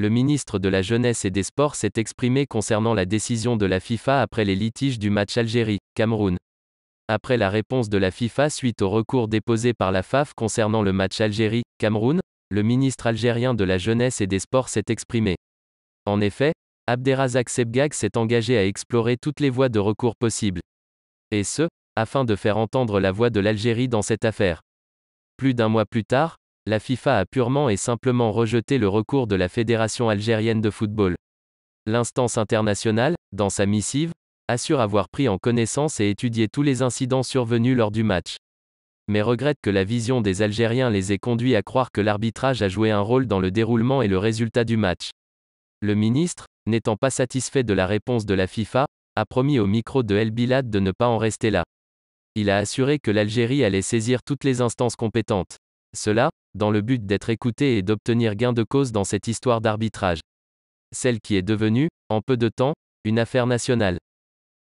le ministre de la Jeunesse et des Sports s'est exprimé concernant la décision de la FIFA après les litiges du match Algérie-Cameroun. Après la réponse de la FIFA suite au recours déposé par la FAF concernant le match Algérie-Cameroun, le ministre algérien de la Jeunesse et des Sports s'est exprimé. En effet, Abderrazak Sebgag s'est engagé à explorer toutes les voies de recours possibles. Et ce, afin de faire entendre la voix de l'Algérie dans cette affaire. Plus d'un mois plus tard, la FIFA a purement et simplement rejeté le recours de la Fédération algérienne de football. L'instance internationale, dans sa missive, assure avoir pris en connaissance et étudié tous les incidents survenus lors du match. Mais regrette que la vision des Algériens les ait conduits à croire que l'arbitrage a joué un rôle dans le déroulement et le résultat du match. Le ministre, n'étant pas satisfait de la réponse de la FIFA, a promis au micro de El Bilad de ne pas en rester là. Il a assuré que l'Algérie allait saisir toutes les instances compétentes. Cela, dans le but d'être écouté et d'obtenir gain de cause dans cette histoire d'arbitrage. Celle qui est devenue, en peu de temps, une affaire nationale.